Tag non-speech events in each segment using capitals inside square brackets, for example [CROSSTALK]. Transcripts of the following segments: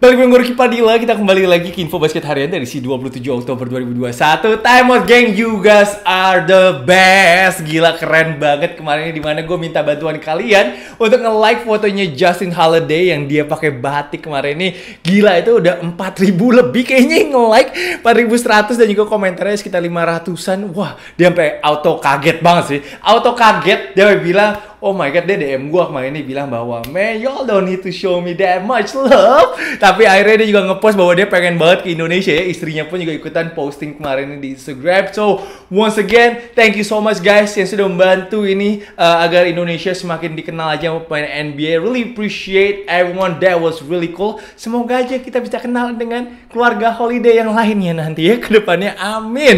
Balik gue Ngurki Padilla, kita kembali lagi ke Info Basket Harian dari si 27 Oktober 2021 Time out gang, you guys are the best Gila keren banget kemarin di mana gue minta bantuan kalian Untuk nge-like fotonya Justin Holiday yang dia pakai batik kemarin ini Gila itu udah 4000 lebih kayaknya yang nge-like 4100 dan juga komentarnya sekitar 500an Wah dia sampai auto kaget banget sih Auto kaget dia bilang oh my god dia DM gua kemarin ini bilang bahwa man y'all don't need to show me that much love tapi akhirnya dia juga ngepost bahwa dia pengen banget ke Indonesia ya istrinya pun juga ikutan posting kemarin di Instagram so once again thank you so much guys yang sudah membantu ini uh, agar Indonesia semakin dikenal aja pemain NBA really appreciate everyone that was really cool semoga aja kita bisa kenal dengan keluarga holiday yang lainnya nanti ya kedepannya. amin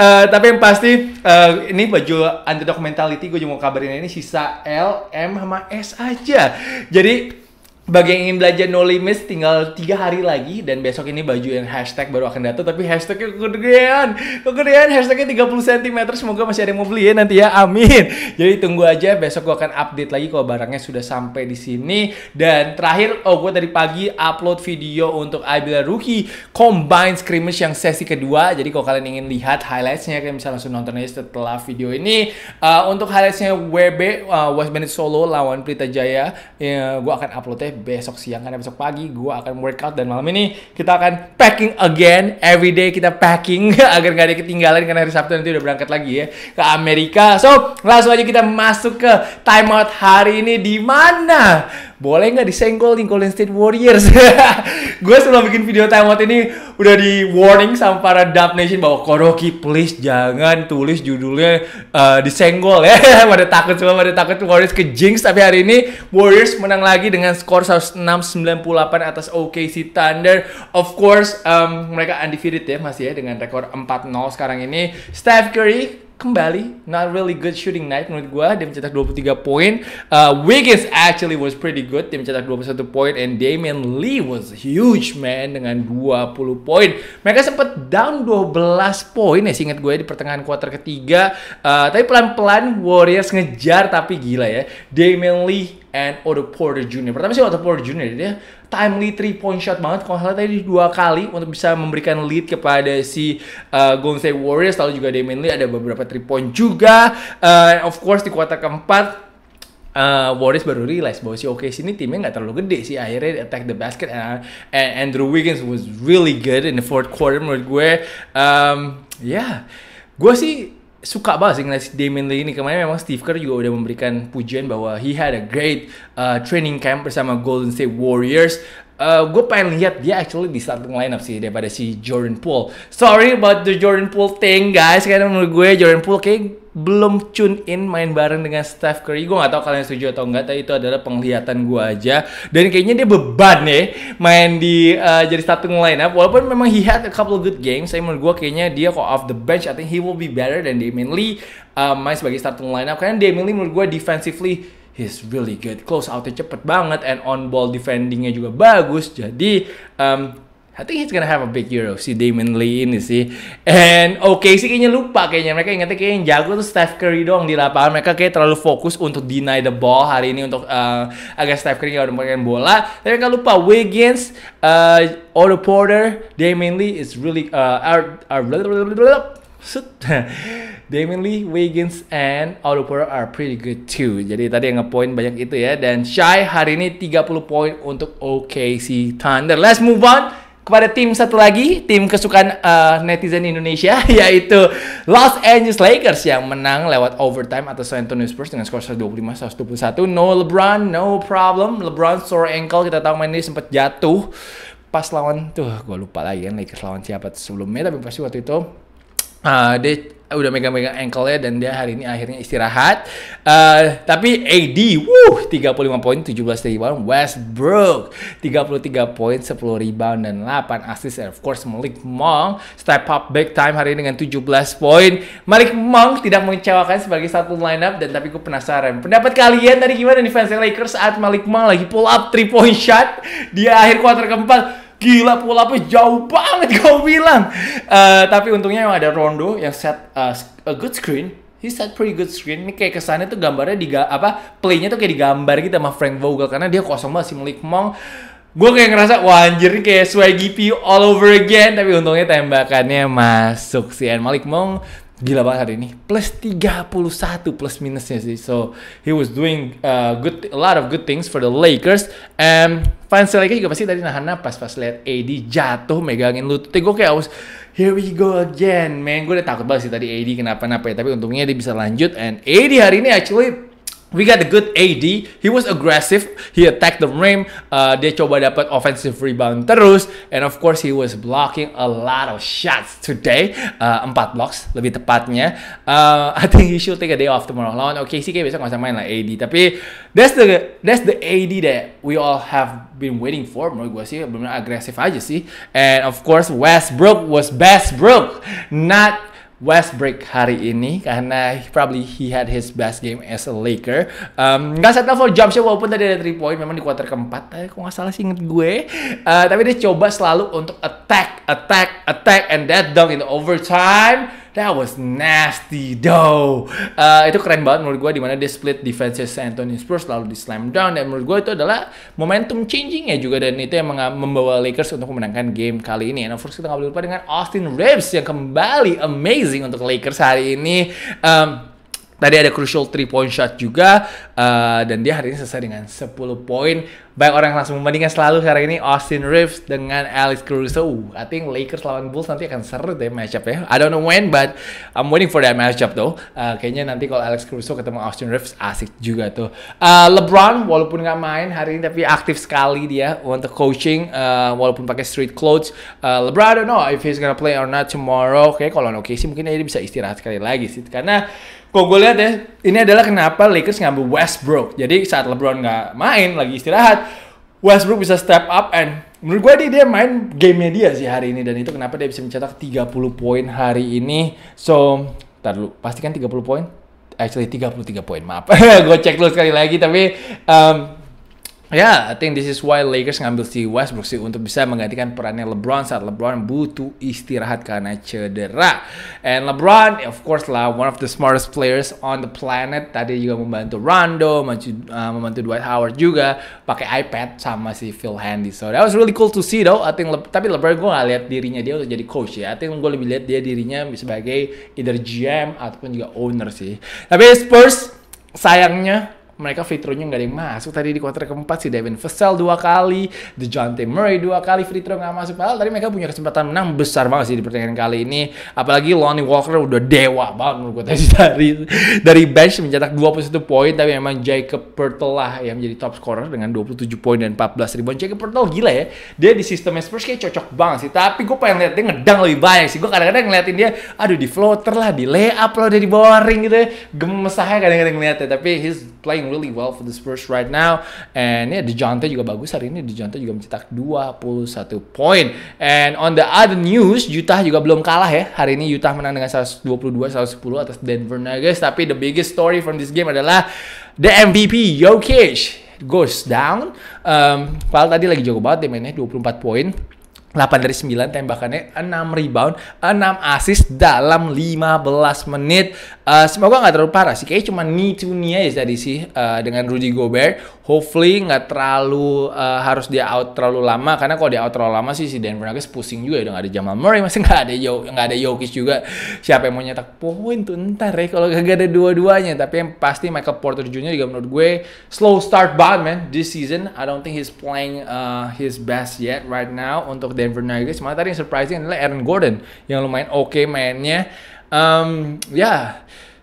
uh, tapi yang pasti uh, ini baju underdog mentality gue cuma kabarin ini sisa L, M sama S aja. Jadi bagi yang ingin belajar No Limits tinggal tiga hari lagi dan besok ini baju yang hashtag baru akan datang tapi hashtagnya kegedean kegedean hashtagnya 30 cm semoga masih ada yang mau beli ya nanti ya amin jadi tunggu aja besok gue akan update lagi kalau barangnya sudah sampai di sini dan terakhir oh gua tadi pagi upload video untuk Abila Ruki Combine Scrimmage yang sesi kedua jadi kalau kalian ingin lihat highlightsnya kalian bisa langsung nonton aja setelah video ini uh, untuk highlightsnya WB uh, West Bandit Solo lawan Prita Jaya ya gua akan uploadnya besok siang karena besok pagi gue akan workout dan malam ini kita akan packing again every day kita packing [LAUGHS] agar gak ada ketinggalan karena hari Sabtu nanti udah berangkat lagi ya ke Amerika so langsung aja kita masuk ke timeout hari ini di mana boleh nggak disenggol nih Golden State Warriors? [LAUGHS] gue sebelum bikin video timeout ini udah di warning sama para Dub Nation bahwa Koroki please jangan tulis judulnya uh, disenggol ya. [LAUGHS] pada takut semua, pada takut Warriors ke jinx. Tapi hari ini Warriors menang lagi dengan skor 106-98 atas OKC Thunder. Of course, um, mereka undefeated ya masih ya dengan rekor 4-0 sekarang ini. Steph Curry kembali not really good shooting night menurut gue dia mencetak 23 poin uh, Wiggins actually was pretty good dia mencetak 21 poin and Damian Lee was huge man dengan 20 poin mereka sempat down 12 poin ya singkat gue ya, di pertengahan kuarter ketiga uh, tapi pelan-pelan Warriors ngejar tapi gila ya Damian Lee and Otto oh, Porter Jr. Pertama sih Otto Porter Jr. Dia timely three point shot banget. Kalau salah tadi dua kali untuk bisa memberikan lead kepada si uh, Golden State Warriors. Lalu juga Damian Lee ada beberapa three point juga. Uh, of course di kuarter keempat uh, Warriors baru realize bahwa si OKC ini timnya nggak terlalu gede sih akhirnya attack the basket uh, and, and Andrew Wiggins was really good in the fourth quarter menurut gue um, ya yeah. gue sih suka banget sih ngeliat Damian Lee ini kemarin memang Steve Kerr juga udah memberikan pujian bahwa he had a great uh, training camp bersama Golden State Warriors uh, eh, gue pengen lihat dia actually di starting lineup sih daripada si Jordan Poole. Sorry about the Jordan Poole thing guys, karena menurut gue Jordan Poole kayak belum tune in main bareng dengan Steph Curry. Gue gak tau kalian setuju atau enggak, tapi itu adalah penglihatan gue aja. Dan kayaknya dia beban ya main di uh, jadi starting lineup. Walaupun memang he had a couple of good games, Saya menurut gue kayaknya dia kok off the bench, I think he will be better than Damian Lee uh, main sebagai starting lineup. Karena Damian Lee menurut gue defensively he's really good. Close outnya cepet banget and on ball defendingnya juga bagus. Jadi um, I think he's gonna have a big Euro si Damon Lee ini sih. And oke okay, sih kayaknya lupa kayaknya mereka ingetnya kayak yang jago tuh Steph Curry doang di lapangan. Mereka kayak terlalu fokus untuk deny the ball hari ini untuk uh, agar Steph Curry gak memainkan bola. Tapi mereka lupa Wiggins, uh, Otto Porter, Damon Lee is really uh, are, are [LAUGHS] Damien Lee, Wiggins, and Odupor are pretty good too. Jadi tadi yang ngepoint banyak itu ya. Dan Shy hari ini 30 poin untuk OKC Thunder. Let's move on kepada tim satu lagi, tim kesukaan uh, netizen Indonesia, [LAUGHS] yaitu Los Angeles Lakers yang menang lewat overtime atau San Antonio Spurs dengan skor 125-121. No LeBron, no problem. LeBron sore ankle, kita tahu main ini sempat jatuh pas lawan tuh gue lupa lagi kan Lakers lawan siapa sebelumnya tapi pasti waktu itu uh, dia udah megang-megang ankle-nya dan dia hari ini akhirnya istirahat. Uh, tapi AD, wuh, 35 poin, 17 rebound. Westbrook, 33 poin, 10 rebound, dan 8 assist. And of course, Malik Monk step up back time hari ini dengan 17 poin. Malik Monk tidak mengecewakan sebagai satu lineup, dan tapi gue penasaran. Pendapat kalian tadi gimana nih fans Lakers saat Malik Monk lagi pull up 3 point shot di akhir kuarter keempat? Gila pull up jauh banget kau [LAUGHS] bilang. Uh, tapi untungnya yang ada Rondo yang set uh, a good screen. He set pretty good screen. Ini kayak kesannya tuh gambarnya di apa playnya tuh kayak digambar gitu sama Frank Vogel karena dia kosong banget si Malik Monk. Gue kayak ngerasa wah anjir kayak swaggy P all over again tapi untungnya tembakannya masuk sih. Malik Monk gila banget hari ini plus 31 plus minusnya sih so he was doing uh, good a lot of good things for the Lakers and fans Lakers juga pasti tadi nahan napas pas lihat AD jatuh megangin lututnya gue kayak was here we go again man gue udah takut banget sih tadi AD kenapa-napa ya tapi untungnya dia bisa lanjut and AD hari ini actually We got a good AD. He was aggressive. He attacked the rim. Uh, dia coba dapat offensive rebound terus. And of course, he was blocking a lot of shots today. Uh, 4 blocks lebih tepatnya. Uh, [LAUGHS] I think he should take a day off tomorrow. Lawan OKC kayak besok nggak usah main lah AD. Tapi that's the that's the AD that we all have been waiting for. Menurut gue sih benar agresif aja sih. And of course, Westbrook was best Westbrook, not Westbrook hari ini karena he, probably he had his best game as a Laker. Um, gak settle for jump shot walaupun tadi ada 3 point memang di kuarter keempat. Tapi eh, kok gak salah sih inget gue. Uh, tapi dia coba selalu untuk attack, attack, attack and that dunk in overtime That was nasty though. Eh, itu keren banget menurut gue dimana dia split defenses San Antonio Spurs lalu di slam down dan menurut gue itu adalah momentum changing ya juga dan itu yang membawa Lakers untuk memenangkan game kali ini. And of course kita nggak boleh lupa dengan Austin Reeves yang kembali amazing untuk Lakers hari ini. Um, Tadi ada crucial three point shot juga uh, dan dia hari ini selesai dengan 10 poin banyak orang yang langsung membandingkan selalu sekarang ini Austin Reeves dengan Alex Caruso. Uh, I think Lakers lawan Bulls nanti akan seru deh matchup ya. I don't know when, but I'm waiting for that matchup though. Uh, kayaknya nanti kalau Alex Caruso ketemu Austin Reeves asik juga tuh. Uh, LeBron walaupun nggak main hari ini tapi aktif sekali dia untuk coaching uh, walaupun pakai street clothes. Uh, LeBron I don't know if he's gonna play or not tomorrow. Kayak kalau oke okay sih mungkin dia bisa istirahat sekali lagi sih karena kok gue lihat ya ini adalah kenapa Lakers ngambil Westbrook. Jadi saat LeBron nggak main lagi istirahat Westbrook bisa step up and menurut gue dia, main gamenya dia sih hari ini dan itu kenapa dia bisa mencetak 30 poin hari ini so ntar dulu pastikan 30 poin actually 33 poin maaf [LAUGHS] gue cek dulu sekali lagi tapi um, Ya, yeah, I think this is why Lakers ngambil si Westbrook sih untuk bisa menggantikan perannya LeBron saat LeBron butuh istirahat karena cedera. And LeBron, of course lah, one of the smartest players on the planet. Tadi juga membantu Rondo, membantu, uh, membantu Dwight Howard juga pakai iPad sama si Phil Handy. So that was really cool to see though. I think Le tapi LeBron gue gak lihat dirinya dia untuk jadi coach ya. I think gue lebih lihat dia dirinya sebagai either GM ataupun juga owner sih. Tapi Spurs sayangnya mereka free throw-nya nggak ada yang masuk tadi di kuarter keempat si Devin Vassell dua kali, DeJounte Murray dua kali free throw nggak masuk. Padahal tadi mereka punya kesempatan menang besar banget sih di pertandingan kali ini. Apalagi Lonnie Walker udah dewa banget menurut gue tadi [LAUGHS] dari dari bench mencetak 21 poin tapi memang Jacob Pertle lah yang menjadi top scorer dengan 27 poin dan 14 ribuan. Jacob Pertle gila ya. Dia di sistem Spurs kayak cocok banget sih. Tapi gue pengen lihat dia ngedang lebih banyak sih. Gue kadang-kadang ngeliatin dia aduh di floater lah, di layup lah, dari bawah ring gitu ya. Gemes aja kadang-kadang ngeliatnya. Tapi he's playing really well for the Spurs right now. And ya yeah, Dejounte juga bagus hari ini. Dejounte juga mencetak 21 poin. And on the other news, Utah juga belum kalah ya. Hari ini Utah menang dengan 122-110 atas Denver Nuggets. Tapi the biggest story from this game adalah the MVP Jokic goes down. Um, padahal tadi lagi jago banget dia mainnya 24 poin. 8 dari 9 tembakannya, 6 rebound, 6 assist dalam 15 menit. Uh, semoga nggak terlalu parah sih. Kayaknya cuma knee to knee aja tadi sih uh, dengan Rudy Gobert hopefully nggak terlalu uh, harus dia out terlalu lama karena kalau dia out terlalu lama sih si Denver Nuggets pusing juga udah nggak ada Jamal Murray masih nggak ada Yo nggak ada Jokic juga siapa yang mau nyetak poin tuh ntar ya kalau gak ada dua-duanya tapi yang pasti Michael Porter Jr juga menurut gue slow start banget man this season I don't think he's playing uh, his best yet right now untuk Denver Nuggets malah tadi yang surprising adalah Aaron Gordon yang lumayan oke okay mainnya um, ya yeah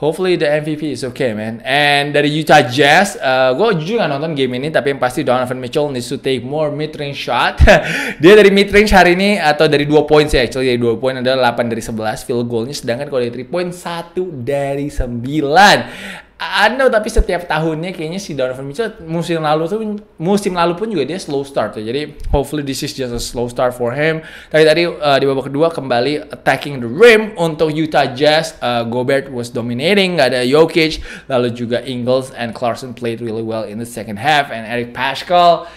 Hopefully the MVP is okay, man. And dari Utah Jazz, uh, gue jujur gak nonton game ini, tapi yang pasti Donovan Mitchell needs to take more mid-range shot. [LAUGHS] dia dari mid-range hari ini, atau dari 2 poin sih actually, dari 2 poin adalah 8 dari 11 field goalnya, sedangkan kalau dari 3 poin 1 dari 9. I know tapi setiap tahunnya kayaknya si Donovan Mitchell musim lalu tuh musim lalu pun juga dia slow start ya. Jadi hopefully this is just a slow start for him. tadi tadi uh, eh, di babak kedua kembali attacking the rim untuk Utah Jazz. Uh, Gobert was dominating, nggak ada Jokic. Lalu juga Ingles and Clarkson played really well in the second half and Eric Pascal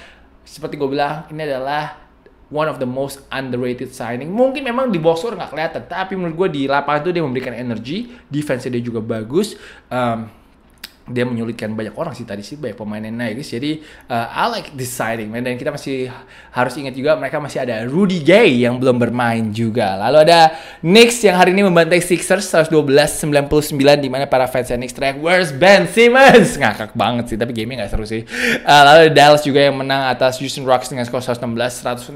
seperti gue bilang ini adalah one of the most underrated signing. Mungkin memang di box score nggak kelihatan, tapi menurut gue di lapangan itu dia memberikan energi, defense dia juga bagus. Um, dia menyulitkan banyak orang sih tadi sih banyak pemain yang naik jadi uh, I like deciding man dan kita masih harus ingat juga mereka masih ada Rudy Gay yang belum bermain juga lalu ada Knicks yang hari ini membantai Sixers 112-99 di mana para fans Knicks track where's Ben Simmons [LAUGHS] ngakak banget sih tapi gamenya nggak seru sih uh, lalu Dallas juga yang menang atas Houston Rockets dengan skor 116-106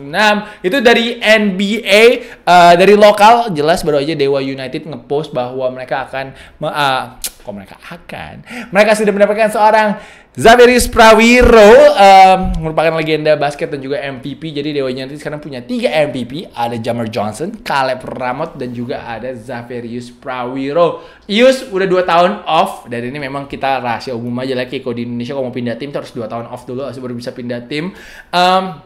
itu dari NBA uh, dari lokal jelas baru aja Dewa United ngepost bahwa mereka akan uh, kok mereka akan? Mereka sudah mendapatkan seorang Zaverius Prawiro, um, merupakan legenda basket dan juga MVP. Jadi Dewa Nanti sekarang punya tiga MVP. Ada Jammer Johnson, Caleb Ramot, dan juga ada Zaverius Prawiro. Ius udah 2 tahun off. Dan ini memang kita rahasia umum aja lah Kalau di Indonesia kalau mau pindah tim, terus 2 tahun off dulu. baru bisa pindah tim. Um,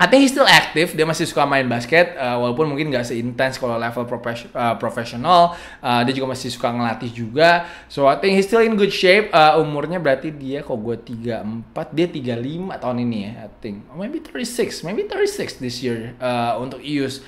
I think he's still active. Dia masih suka main basket, uh, walaupun mungkin nggak seintens kalau level profes uh, eh, profesional. Uh, eh, dia juga masih suka ngelatih juga. So I think he's still in good shape. Uh, umurnya berarti dia kok gue 34, dia 35 tahun ini ya. I think oh, maybe 36, maybe 36 this year uh, untuk Ius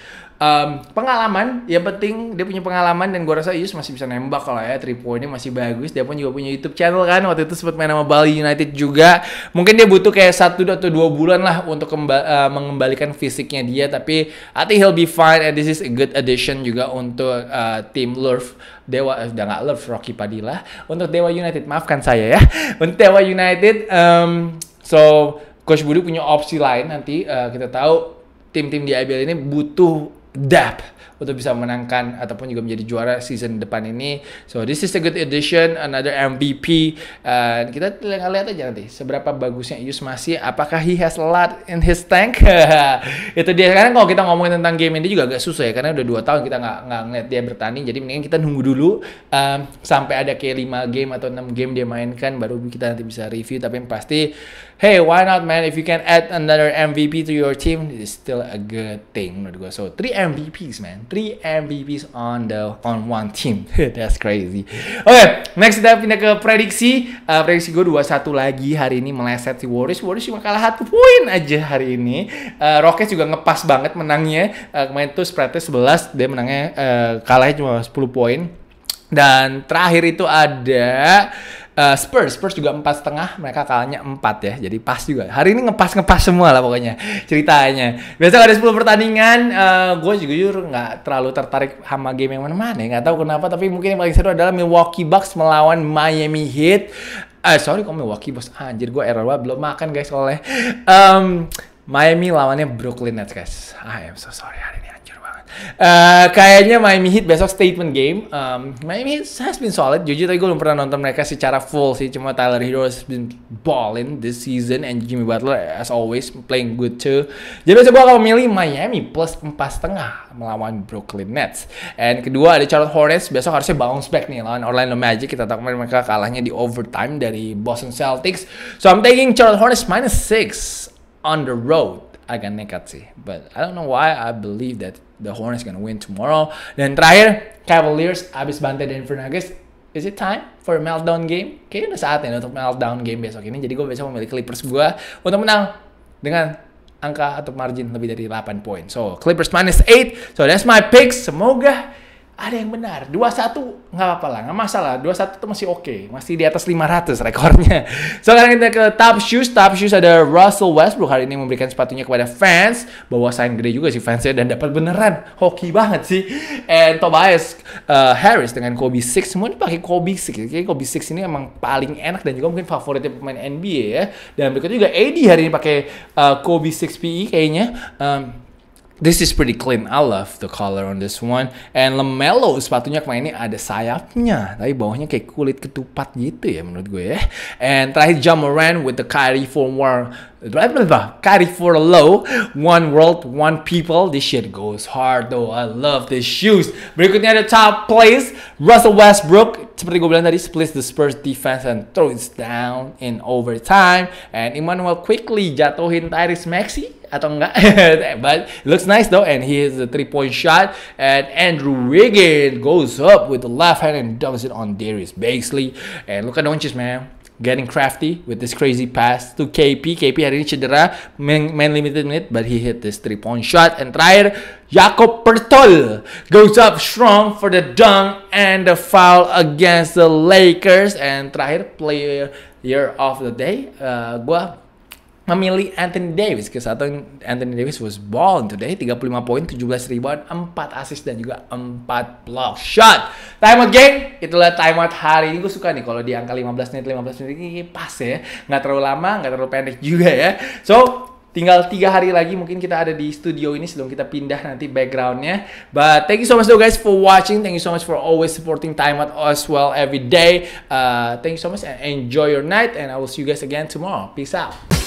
um, pengalaman yang penting dia punya pengalaman dan gue rasa Yus masih bisa nembak kalau ya three ini masih bagus dia pun juga punya YouTube channel kan waktu itu sempat main sama Bali United juga mungkin dia butuh kayak satu atau dua bulan lah untuk uh, mengembalikan fisiknya dia tapi I think he'll be fine and this is a good addition juga untuk uh, eh, tim Lurf Dewa eh, udah gak Lurf Rocky Padilla untuk Dewa United maafkan saya ya [LAUGHS] untuk Dewa United um, so Coach Budi punya opsi lain nanti uh, kita tahu tim-tim di IBL ini butuh DAP untuk bisa menangkan ataupun juga menjadi juara season depan ini. So this is a good addition another MVP. Uh, kita lihat aja nanti seberapa bagusnya Yus masih. Apakah he has a lot in his tank? [LAUGHS] itu dia. Sekarang kalau kita ngomongin tentang game ini juga agak susah ya, karena udah dua tahun kita nggak nggak ngeliat dia bertanding. Jadi mendingan kita nunggu dulu um, sampai ada kayak lima game atau enam game dia mainkan, baru kita nanti bisa review. Tapi yang pasti hey why not man if you can add another MVP to your team it is still a good thing menurut gue so 3 MVPs man 3 MVPs on the on one team [LAUGHS] that's crazy oke okay, next kita pindah ke prediksi uh, prediksi gue dua satu lagi hari ini meleset si Warriors Warriors cuma kalah satu poin aja hari ini uh, Rockets juga ngepas banget menangnya uh, kemarin tuh spreadnya 11 dia menangnya uh, kalahnya cuma 10 poin dan terakhir itu ada Uh, Spurs, Spurs juga empat setengah, mereka kalahnya empat ya, jadi pas juga. Hari ini ngepas ngepas semua lah pokoknya ceritanya. Biasa ada 10 pertandingan, uh, eh, gue juga jujur nggak terlalu tertarik sama game yang mana-mana, ya. nggak tahu kenapa. Tapi mungkin yang paling seru adalah Milwaukee Bucks melawan Miami Heat. Eh uh, sorry kok Milwaukee bos, anjir gue error banget belum makan guys oleh um, Miami lawannya Brooklyn Nets guys. I am so sorry hari Uh, kayaknya Miami Heat besok statement game. Um, Miami Heat has been solid. Jujur tadi gue belum pernah nonton mereka secara full sih. Cuma Tyler Hero has been balling this season and Jimmy Butler as always playing good too. Jadi besok gue akan memilih Miami plus empat setengah melawan Brooklyn Nets. And kedua ada Charlotte Hornets besok harusnya bounce back nih lawan Orlando Magic. Kita tahu kemarin mereka kalahnya di overtime dari Boston Celtics. So I'm taking Charlotte Hornets minus 6 on the road agak nekat sih. But I don't know why I believe that the Hornets gonna win tomorrow. Dan terakhir, Cavaliers abis bantai Denver Nuggets. Is it time for a meltdown game? Kayaknya udah saatnya untuk meltdown game besok ini. Jadi gue besok memilih Clippers gue untuk menang dengan angka atau margin lebih dari 8 poin. So, Clippers minus 8. So, that's my picks. Semoga ada yang benar. 21 nggak apa-apa lah, nggak masalah. 21 itu masih oke, okay. masih di atas 500 rekornya. So, [LAUGHS] sekarang kita ke top shoes. Top shoes ada Russell Westbrook hari ini memberikan sepatunya kepada fans. Bawa sign gede juga sih fansnya dan dapat beneran. Hoki banget sih. And Tobias uh, Harris dengan Kobe 6. Semua ini pakai Kobe 6. Jadi Kobe 6 ini emang paling enak dan juga mungkin favoritnya pemain NBA ya. Dan berikutnya juga AD hari ini pakai uh, Kobe 6 PE kayaknya. Um, This is pretty clean. I love the color on this one. And Lamelo sepatunya kemarin ini ada sayapnya, tapi bawahnya kayak kulit ketupat gitu ya menurut gue ya. And terakhir Jamoran with the carry for one, blah, blah, blah, carry for low, one world, one people. This shit goes hard though. I love these shoes. Berikutnya ada top place Russell Westbrook Seperti gue bilang tadi, split the Spurs defense and throw it down in overtime. And Emmanuel quickly jatuhin Tyrese Maxey atau enggak. [LAUGHS] But looks nice though and he hits a three-point shot. And Andrew Wiggins goes up with the left hand and dunks it on Darius Basley. And look the Doncic, man getting crafty with this crazy pass to KP. KP hari ini cedera, main, main limited minute, but he hit this three-point shot. And terakhir, Jakob Pertol goes up strong for the dunk and the foul against the Lakers. And terakhir, player uh, of the day, uh, gua memilih Anthony Davis ke satu Anthony Davis was born today 35 poin 17 ribuan 4 assist dan juga 4 block shot timeout geng itulah timeout hari ini gue suka nih kalau di angka 15 menit 15 menit ini pas ya nggak terlalu lama nggak terlalu pendek juga ya so Tinggal tiga hari lagi mungkin kita ada di studio ini sebelum kita pindah nanti backgroundnya. But thank you so much though guys for watching. Thank you so much for always supporting Time Out as well every day. Uh, thank you so much and enjoy your night. And I will see you guys again tomorrow. Peace out.